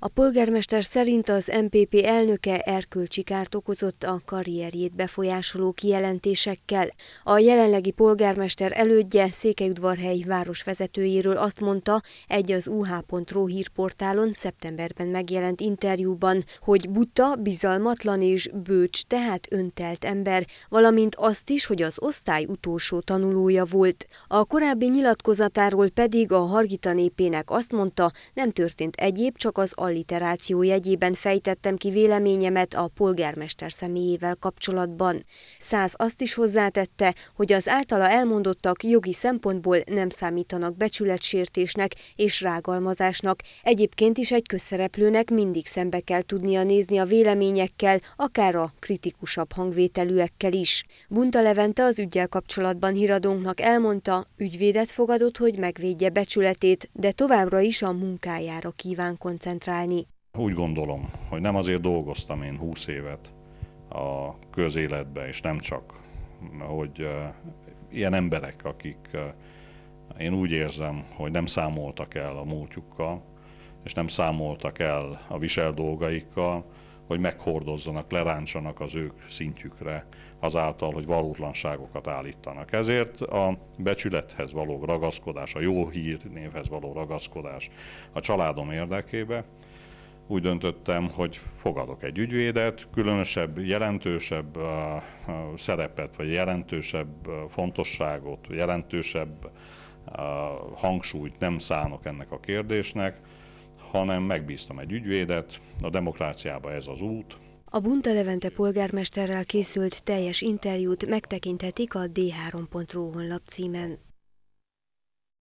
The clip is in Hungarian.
A polgármester szerint az MPP elnöke erkölcsi kárt okozott a karrierjét befolyásoló kijelentésekkel. A jelenlegi polgármester elődje Székelyudvarhelyi vezetőjéről azt mondta egy az uh.ro hírportálon szeptemberben megjelent interjúban, hogy buta, bizalmatlan és bőcs, tehát öntelt ember, valamint azt is, hogy az osztály utolsó tanulója volt. A korábbi nyilatkozatáról pedig a Hargita népének azt mondta, nem történt egyéb, csak az alliteráció jegyében fejtettem ki véleményemet a polgármester személyével kapcsolatban. Száz azt is hozzátette, hogy az általa elmondottak jogi szempontból nem számítanak becsületsértésnek és rágalmazásnak, egyébként is egy közszereplőnek mindig szembe kell tudnia nézni a véleményekkel, akár a kritikusabb hangvételűekkel is. Bunta Levente az ügyel kapcsolatban híradónknak elmondta, ügyvédet fogadott, hogy megvédje becsületét, de továbbra is a munkájára kíván koncentrálni találni. Úgy gondolom, hogy nem azért dolgoztam én 20 évet a közéletbe, és nem csak, hogy ilyen emberek, akik én úgy érzem, hogy nem számoltak el a múltjukkal, és nem számoltak el a visel dolgaikkal, hogy meghordozzanak, leráncsanak az ők szintjükre azáltal, hogy valótlanságokat állítanak. Ezért a becsülethez való ragaszkodás, a jó hír névhez való ragaszkodás a családom érdekébe, úgy döntöttem, hogy fogadok egy ügyvédet, különösebb, jelentősebb szerepet, vagy jelentősebb fontosságot, jelentősebb hangsúlyt nem szánok ennek a kérdésnek, hanem megbíztam egy ügyvédet, a demokráciába ez az út, a Bunta Levente polgármesterrel készült teljes interjút megtekinthetik a d3.ru honlap címen.